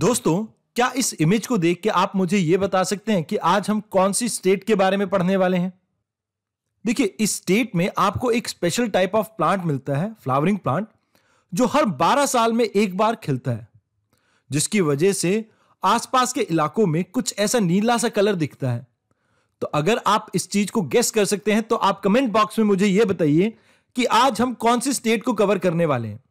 दोस्तों क्या इस इमेज को देख के आप मुझे ये बता सकते हैं कि आज हम कौन सी स्टेट के बारे में पढ़ने वाले हैं देखिए इस स्टेट में आपको एक स्पेशल टाइप ऑफ प्लांट मिलता है फ्लावरिंग प्लांट जो हर 12 साल में एक बार खिलता है जिसकी वजह से आसपास के इलाकों में कुछ ऐसा नीला सा कलर दिखता है तो अगर आप इस चीज को गेस कर सकते हैं तो आप कमेंट बॉक्स में मुझे यह बताइए कि आज हम कौन सी स्टेट को कवर करने वाले हैं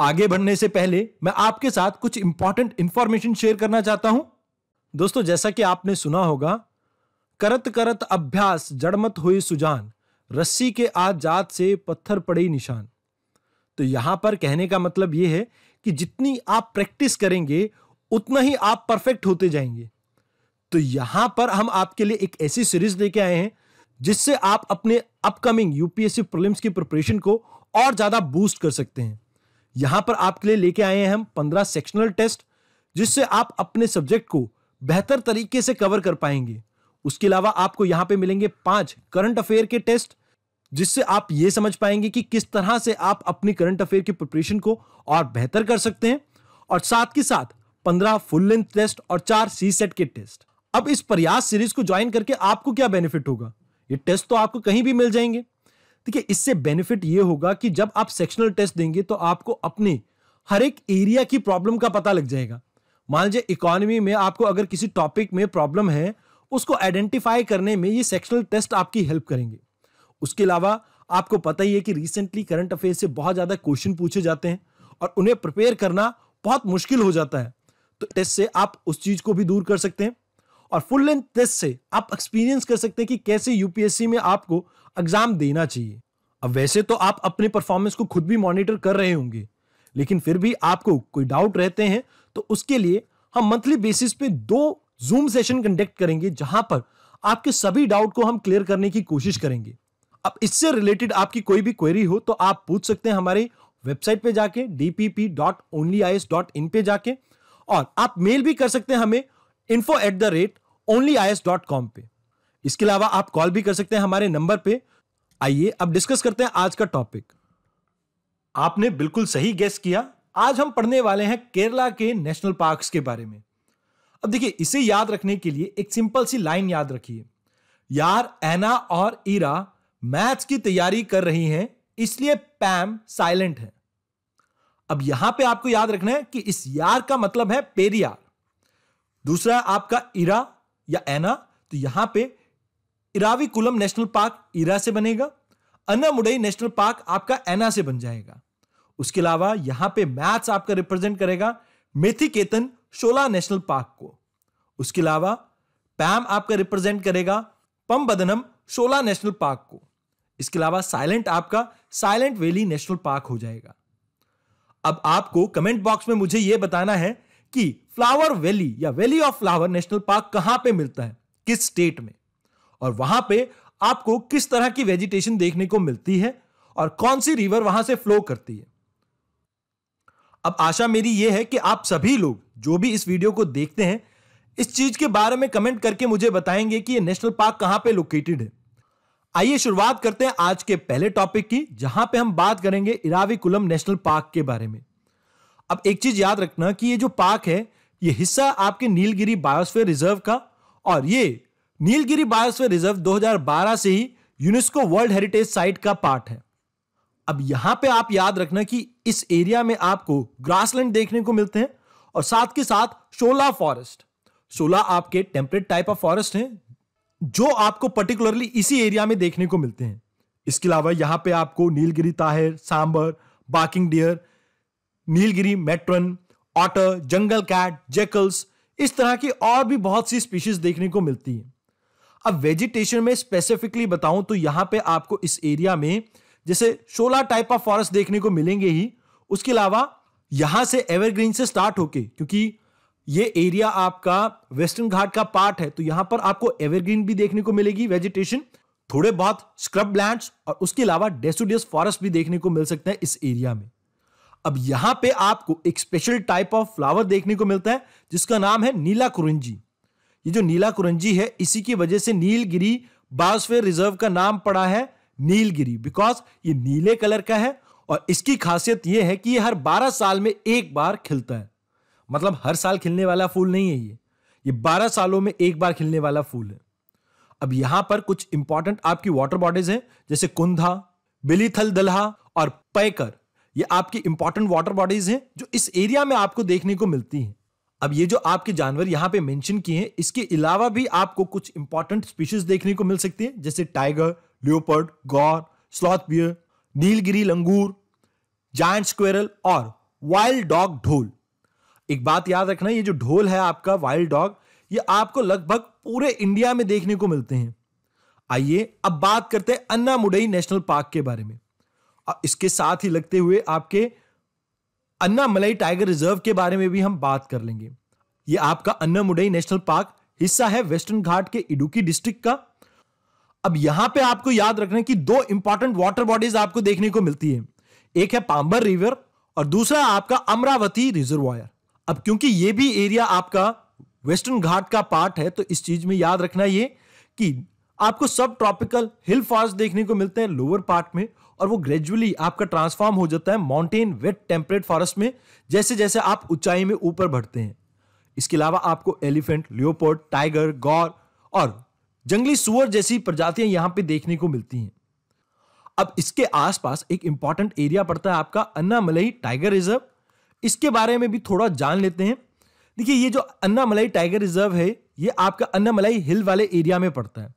आगे बढ़ने से पहले मैं आपके साथ कुछ इंपॉर्टेंट इंफॉर्मेशन शेयर करना चाहता हूं दोस्तों जैसा कि आपने सुना होगा करत करत अभ्यास जड़मत हुई सुजान रस्सी के आज जात से पत्थर पड़े निशान तो यहां पर कहने का मतलब यह है कि जितनी आप प्रैक्टिस करेंगे उतना ही आप परफेक्ट होते जाएंगे तो यहां पर हम आपके लिए एक ऐसी सीरीज लेके आए हैं जिससे आप अपने अपकमिंग यूपीएससी प्रीलिम्स की प्रिपरेशन को और ज्यादा बूस्ट कर सकते हैं यहां पर आपके लिए लेके आए हैं हम पंद्रह सेक्शनल टेस्ट जिससे आप अपने सब्जेक्ट को बेहतर तरीके से कवर कर पाएंगे उसके अलावा आपको यहां पे मिलेंगे पांच करंट अफेयर के टेस्ट जिससे आप ये समझ पाएंगे कि किस तरह से आप अपनी करंट अफेयर की प्रिपरेशन को और बेहतर कर सकते हैं और साथ के साथ पंद्रह फुल लेंथ टेस्ट और चार सी सेट के टेस्ट अब इस प्रयास सीरीज को ज्वाइन करके आपको क्या बेनिफिट होगा ये टेस्ट तो आपको कहीं भी मिल जाएंगे देखिए इससे बेनिफिट ये होगा कि जब आप सेक्शनल टेस्ट देंगे तो आपको अपने हर एक एरिया की प्रॉब्लम का पता लग जाएगा मान लीजिए इकोनॉमी में आपको अगर किसी टॉपिक में प्रॉब्लम है उसको आइडेंटिफाई करने में ये सेक्शनल टेस्ट आपकी हेल्प करेंगे उसके अलावा आपको पता ही है कि रिसेंटली करंट अफेयर से बहुत ज़्यादा क्वेश्चन पूछे जाते हैं और उन्हें प्रिपेयर करना बहुत मुश्किल हो जाता है तो टेस्ट से आप उस चीज़ को भी दूर कर सकते हैं और फुल लेंथ टेस्ट से आप एक्सपीरियंस कर सकते हैं कि कैसे यूपीएससी में आपको एग्जाम देना चाहिए अब वैसे तो आप अपने परफॉर्मेंस को खुद भी मॉनिटर कर रहे होंगे लेकिन फिर भी आपको कोई डाउट रहते हैं तो उसके लिए हम मंथली बेसिस पे दो जूम सेशन कंडक्ट करेंगे जहां पर आपके सभी डाउट को हम क्लियर करने की कोशिश करेंगे अब इससे रिलेटेड आपकी कोई भी क्वेरी हो तो आप पूछ सकते हैं हमारी वेबसाइट पे जाके dpp.onlyis.in पे जाके और आप मेल भी कर सकते हैं हमें info at the rate only I S dot com पे इसके अलावा आप कॉल भी कर सकते हैं हमारे नंबर पे आइए अब डिस्कस करते हैं आज का टॉपिक आपने बिल्कुल सही गेस किया आज हम पढ़ने वाले हैं केरला के नेशनल पार्क्स के बारे में अब देखिए इसे याद रखने के लिए एक सिंपल सी लाइन याद रखिए यार एना और ईरा मैथ्स की तैयारी कर रही हैं इसलिए पैम साइलेंट है अब यहां पे आपको याद रखना है कि इस यार का मतलब है पेरियार दूसरा आपका इरा या एना तो यहां पे इराविकुलम नेशनल पार्क इरा से बनेगा अन्नामुडई नेशनल पार्क आपका एना से बन जाएगा उसके अलावा यहां पे मैथ्स आपका रिप्रेजेंट करेगा मेथिकेतन शोला नेशनल पार्क को उसके अलावा पैम आपका रिप्रेजेंट करेगा बदनम शोला नेशनल पार्क को इसके अलावा साइलेंट आपका साइलेंट वैली नेशनल पार्क हो जाएगा अब आपको कमेंट बॉक्स में मुझे यह बताना है कि फ्लावर वैली या valley of flower national park कहां पे मिलता है किस स्टेट में और वहां पे आपको किस तरह की वेजिटेशन देखने को मिलती है और कौन सी रिवर वहां से फ्लो करती है अब आशा मेरी यह है कि आप सभी लोग जो भी इस वीडियो को देखते हैं इस चीज के बारे में कमेंट करके मुझे बताएंगे कि ये नेशनल पार्क कहां पे लोकेटेड है आइए शुरुआत करते हैं आज के पहले टॉपिक की जहां पे हम बात करेंगे इराविकुलम नेशनल पार्क के बारे में अब एक चीज याद रखना कि ये जो पार्क है ये हिस्सा आपके नीलगिरी बायोस्फीयर रिजर्व का और ये नीलगिरी बायोस्फीयर रिजर्व 2012 से ही यूनेस्को वर्ल्ड हेरिटेज साइट का पार्ट है अब यहां पे आप याद रखना कि इस एरिया में आपको ग्रासलैंड देखने को मिलते हैं और साथ के साथ शोला फॉरेस्ट शोला आपके टेम्परेट टाइप ऑफ फॉरेस्ट हैं जो आपको पर्टिकुलरली इसी एरिया में देखने को मिलते हैं इसके अलावा यहाँ पे आपको Nilgiri tahr sambar barking deer Nilgiri marten otter jungle cat jackals इस तरह की और भी बहुत सी स्पीशीज देखने को मिलती हैं अब वेजिटेशन में स्पेसिफिकली बताऊं तो यहां पे आपको इस एरिया में जैसे शोला टाइप ऑफ फॉरेस्ट देखने को मिलेंगे ही उसके अलावा यहां से एवरग्रीन से स्टार्ट होके क्योंकि ये एरिया आपका वेस्टर्न घाट का पार्ट है तो यहां पर आपको एवरग्रीन भी देखने को मिलेगी वेजिटेशन थोड़े बहुत स्क्रब लैंड और उसके अलावा डेसुडियस फॉरेस्ट भी देखने को मिल सकते हैं इस एरिया में अब यहां पे आपको एक स्पेशल टाइप ऑफ फ्लावर देखने को मिलता है जिसका नाम है नीला कुरुंजी ये जो नीला कुरंजी है इसी की वजह से नीलगिरी बायोस्फीयर रिजर्व का नाम पड़ा है नीलगिरी बिकॉज ये नीले कलर का है और इसकी खासियत यह है कि ये हर 12 साल में एक बार खिलता है मतलब हर साल खिलने वाला फूल नहीं है ये ये 12 सालों में एक बार खिलने वाला फूल है अब यहां पर कुछ इंपॉर्टेंट आपकी वाटर बॉडीज हैं जैसे कुंधा बिलीथल दलहा और पैकर ये आपकी इंपॉर्टेंट वाटर बॉडीज हैं जो इस एरिया में आपको देखने को मिलती हैं अब ये जो आपके जानवर यहाँ पे मेंशन किए हैं इसके अलावा भी आपको कुछ इंपॉर्टेंट स्पीशीज देखने को मिल सकती हैं जैसे tiger leopard gaur sloth bear Nilgiri langur giant squirrel और वाइल्ड डॉग ढोल एक बात याद रखना ये जो ढोल है आपका वाइल्ड डॉग ये आपको लगभग पूरे इंडिया में देखने को मिलते हैं आइए अब बात करते हैं अन्ना मुडई नेशनल पार्क के बारे में और इसके साथ ही लगते हुए आपके अन्ना मलाई टाइगर रिजर्व के बारे में भी हम बात कर लेंगे ये आपका अन्ना मुडई नेशनल पार्क हिस्सा है वेस्टर्न घाट के इडुकी डिस्ट्रिक्ट का अब यहां पे आपको याद रखने की दो इंपॉर्टेंट वाटर बॉडीज आपको देखने को मिलती है एक है पाम्बर रिवर और दूसरा आपका अमरावती रिजर्वायर अब क्योंकि ये भी एरिया आपका वेस्टर्न घाट का पार्ट है तो इस चीज में याद रखना ये कि आपको सब ट्रॉपिकल हिल फॉरेस्ट देखने को मिलते हैं लोअर पार्ट में और वो ग्रेजुअली आपका ट्रांसफॉर्म हो जाता है माउंटेन वेट टेम्परेट फॉरेस्ट में जैसे जैसे आप ऊंचाई में ऊपर बढ़ते हैं इसके अलावा आपको एलिफेंट लियोपोर्ट टाइगर गौर और जंगली सुअर जैसी प्रजातियां यहां पे देखने को मिलती हैं अब इसके आसपास एक इंपॉर्टेंट एरिया पड़ता है आपका अन्नामलई टाइगर रिजर्व इसके बारे में भी थोड़ा जान लेते हैं देखिए ये जो अन्नामलई टाइगर रिजर्व है ये आपका अन्नामलई हिल वाले एरिया में पड़ता है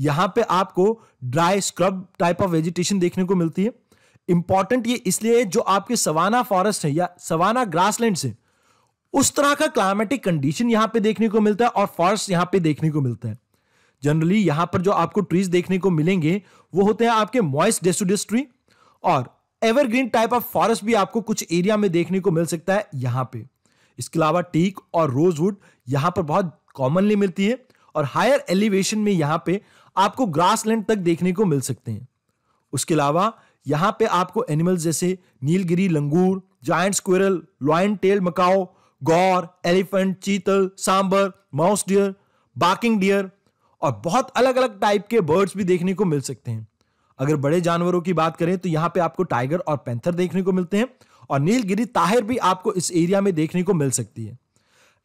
यहां पे आपको dry scrub type of vegetation देखने को मिलती है इंपॉर्टेंट ये इसलिए जो आपके सवाना फॉरेस्ट है या सवाना ग्रासलैंड है उस तरह का क्लाइमेटिक कंडीशन यहां पे देखने को मिलता है और फॉरेस्ट यहां पे देखने को मिलता है जनरली यहां पर जो आपको ट्रीज देखने को मिलेंगे वो होते हैं आपके मॉइस डेसुडस ट्री और एवरग्रीन टाइप ऑफ फॉरेस्ट भी आपको कुछ एरिया में देखने को मिल सकता है यहां पे इसके अलावा टीक और रोजवुड यहां पर बहुत कॉमनली मिलती है और हायर एलिवेशन में यहां पे आपको ग्रासलैंड तक देखने को मिल सकते हैं उसके अलावा यहाँ पे आपको एनिमल्स जैसे Nilgiri langur giant squirrel lion tail macaque gaur elephant chital sambar mouse deer barking deer और बहुत अलग अलग टाइप के बर्ड्स भी देखने को मिल सकते हैं अगर बड़े जानवरों की बात करें तो यहाँ पे आपको टाइगर और पैंथर देखने को मिलते हैं और नीलगिरी ताहिर भी आपको इस एरिया में देखने को मिल सकती है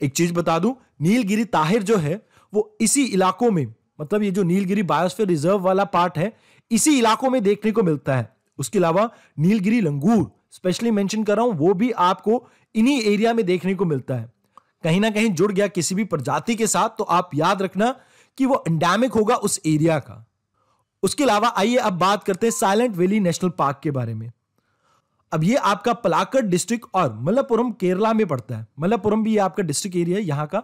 एक चीज बता दूं नीलगिरी ताहिर जो है वो इसी इलाकों में मतलब ये जो नीलगिरी बायोस्फीयर रिजर्व वाला पार्ट है इसी इलाकों में देखने को मिलता है उसके अलावा नीलगिरी लंगूर स्पेशली मेंशन कर रहा हूं वो भी आपको इन्हीं एरिया में देखने को मिलता है कहीं ना कहीं जुड़ गया किसी भी प्रजाति के साथ तो आप याद रखना कि वो एंडेमिक होगा उस एरिया का उसके अलावा आइए अब बात करते हैं साइलेंट वैली नेशनल पार्क के बारे में अब ये आपका पलाकड डिस्ट्रिक्ट और मलप्पुरम केरला में पड़ता है मलप्पुरम भी ये आपका डिस्ट्रिक्ट एरिया है यहाँ का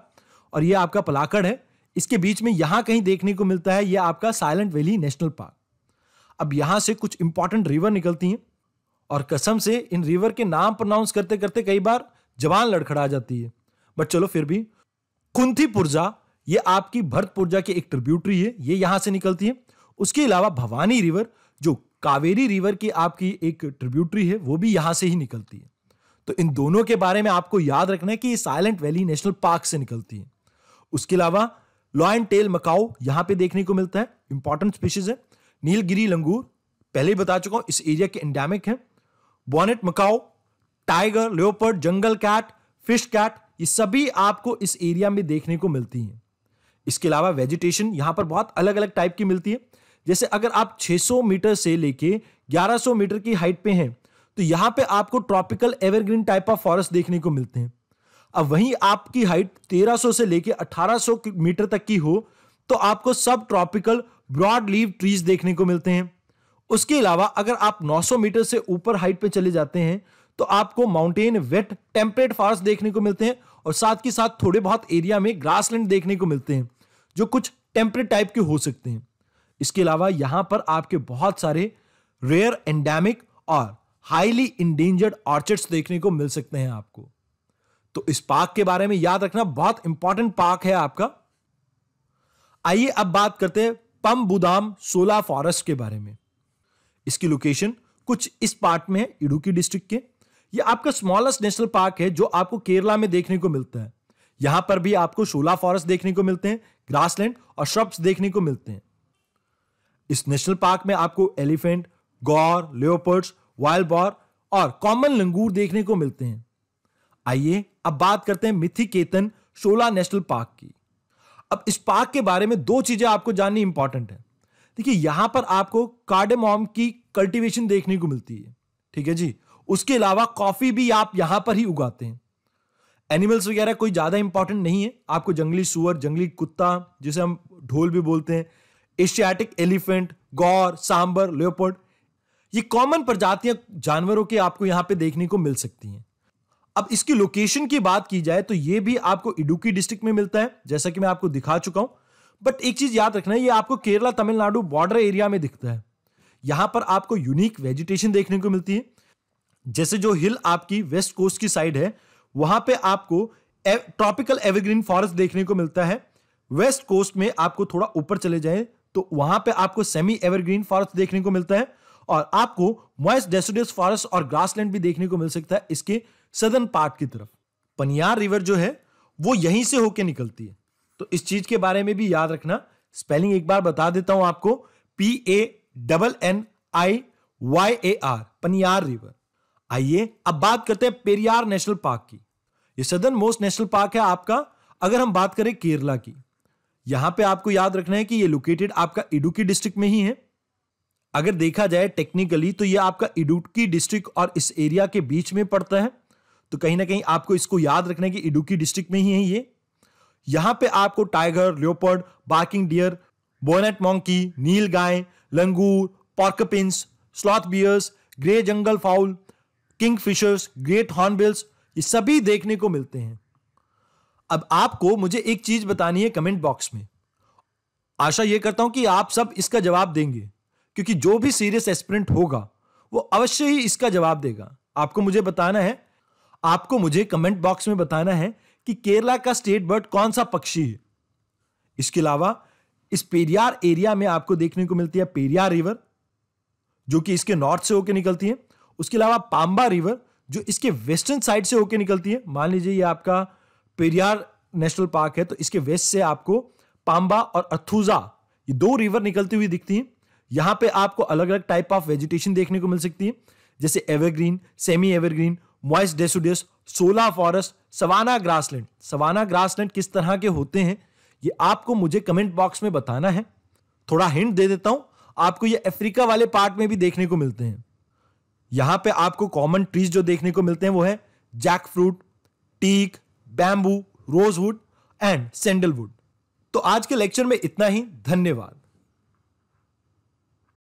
और ये आपका पलाकड है इसके बीच में यहां कहीं देखने को मिलता है यह आपका साइलेंट वैली नेशनल पार्क अब यहां से कुछ इंपॉर्टेंट रिवर निकलती हैं और कसम से इन रिवर के नाम प्रोनाउंस करते करते कई बार जवान लड़खड़ा जाती है बट चलो फिर भी कुंथी पुर्जा ये आपकी भरत पुर्जा की एक ट्रिब्यूटरी है ये यहां से निकलती है उसके अलावा भवानी रिवर जो कावेरी रिवर की आपकी एक ट्रिब्यूटरी है वो भी यहां से ही निकलती है तो इन दोनों के बारे में आपको याद रखना है कि ये साइलेंट वैली नेशनल पार्क से निकलती है उसके अलावा लॉयन टेल मकाओ यहां पे देखने को मिलता है इंपॉर्टेंट स्पीशीज है नीलगिरी लंगूर पहले ही बता चुका हूं इस एरिया के एंडेमिक है bonnet macaque tiger leopard jungle cat fish cat ये सभी आपको इस एरिया में देखने को मिलती हैं इसके अलावा वेजिटेशन यहां पर बहुत अलग अलग टाइप की मिलती है जैसे अगर आप 600 मीटर से लेके 1100 मीटर की हाइट पे हैं तो यहाँ पे आपको tropical evergreen type of forest देखने को मिलते हैं अब वहीं आपकी हाइट 1300 से लेकर 1800 मीटर तक की हो तो आपको सब ट्रॉपिकल ब्रॉड लीव ट्रीज देखने को मिलते हैं उसके अलावा अगर आप 900 मीटर से ऊपर हाइट पे चले जाते हैं तो आपको माउंटेन वेट टेम्परेट फॉरेस्ट देखने को मिलते हैं और साथ ही साथ थोड़े बहुत एरिया में ग्रास देखने को मिलते हैं जो कुछ टेम्परेट टाइप के हो सकते हैं इसके अलावा यहां पर आपके बहुत सारे रेयर एंडेमिक और हाईली इंडेंजर्ड ऑर्चर्ड्स देखने को मिल सकते हैं आपको तो इस पार्क के बारे में याद रखना बहुत इंपॉर्टेंट पार्क है आपका आइए अब बात करते हैं पम बुदाम सोला फॉरेस्ट के बारे में इसकी लोकेशन कुछ इस पार्ट में है इडुकी डिस्ट्रिक्ट के ये आपका स्मॉलेस्ट नेशनल पार्क है जो आपको केरला में देखने को मिलता है यहां पर भी आपको शोला फॉरेस्ट देखने को मिलते हैं ग्रासलैंड और श्रब्स देखने को मिलते हैं इस नेशनल पार्क में आपको elephant gaur leopards wild boar और कॉमन लंगूर देखने को मिलते हैं आइए अब बात करते हैं मिथिकेतन शोला नेशनल पार्क की अब इस पार्क के बारे में दो चीजें आपको जाननी इंपॉर्टेंट है देखिए यहां पर आपको कार्डेमोम की कल्टीवेशन देखने को मिलती है ठीक है जी उसके अलावा कॉफी भी आप यहां पर ही उगाते हैं एनिमल्स वगैरह कोई ज्यादा इंपॉर्टेंट नहीं है आपको जंगली सुअर जंगली कुत्ता जिसे हम ढोल भी बोलते हैं Asiatic elephant gaur sambar leopard ये कॉमन प्रजातियां जानवरों के आपको यहां पे देखने को मिल सकती हैं अब इसकी लोकेशन की बात की जाए तो ये भी आपको इडुकी डिस्ट्रिक्ट में मिलता है जैसा कि मैं आपको दिखा चुका हूं बट एक चीज याद रखना है ये आपको केरला तमिलनाडु बॉर्डर एरिया में दिखता है यहां पर आपको यूनिक वेजिटेशन देखने को मिलती है जैसे जो हिल आपकी वेस्ट कोस्ट की साइड है वहां पे आपको ट्रॉपिकल एवरग्रीन फॉरेस्ट देखने को मिलता है वेस्ट कोस्ट में आपको थोड़ा ऊपर चले जाए तो वहां पे आपको सेमी एवरग्रीन फॉरेस्ट देखने को मिलता है और आपको मॉइस डेसोडियस फॉरेस्ट और ग्रासलैंड भी देखने को मिल सकता है इसके सदर्न पार्ट की तरफ पनियार रिवर जो है वो यहीं से होके निकलती है तो इस चीज के बारे में भी याद रखना स्पेलिंग एक बार बता देता हूं आपको P A double N I Y A R Panniyar river आइए अब बात करते हैं पेरियार नेशनल पार्क की ये सदर्न मोस्ट नेशनल पार्क है आपका अगर हम बात करें केरला की यहां पे आपको याद रखना है कि ये लोकेटेड आपका इडुकी डिस्ट्रिक्ट में ही है अगर देखा जाए टेक्निकली तो ये आपका इडुकी डिस्ट्रिक्ट और इस एरिया के बीच में पड़ता है तो कहीं ना कहीं आपको इसको याद रखना है कि इडुकी डिस्ट्रिक्ट में ही है ये यहां पे आपको tiger leopard barking deer bonnet monkey nilgai langur porcupines sloth bears grey jungle fowl kingfishers great hornbills ये सभी देखने को मिलते हैं अब आपको मुझे एक चीज बतानी है कमेंट बॉक्स में आशा यह करता हूं कि आप सब इसका जवाब देंगे क्योंकि जो भी सीरियस एस्पिरेंट होगा वो अवश्य ही इसका जवाब देगा आपको मुझे बताना है आपको मुझे कमेंट बॉक्स में बताना है कि केरला का स्टेट बर्ड कौन सा पक्षी है इसके अलावा इस पेरियार एरिया में आपको देखने को मिलती है पेरियार रिवर जो कि इसके नॉर्थ से होकर निकलती है उसके अलावा पांबा रिवर जो इसके वेस्टर्न साइड से होकर निकलती है मान लीजिए ये आपका पेरियार नेशनल पार्क है तो इसके वेस्ट से आपको पांबा और अथूजा ये दो रिवर निकलती हुई दिखती हैं यहां पे आपको अलग अलग टाइप ऑफ वेजिटेशन देखने को मिल सकती है जैसे evergreen semi evergreen moist deciduous shola forest savanna grassland savanna grassland किस तरह के होते हैं ये आपको मुझे कमेंट बॉक्स में बताना है थोड़ा हिंट दे देता हूं आपको ये अफ्रीका वाले पार्ट में भी देखने को मिलते हैं यहां पे आपको कॉमन ट्रीज जो देखने को मिलते हैं वो है jackfruit teak bamboo rosewood and sandalwood तो आज के लेक्चर में इतना ही धन्यवाद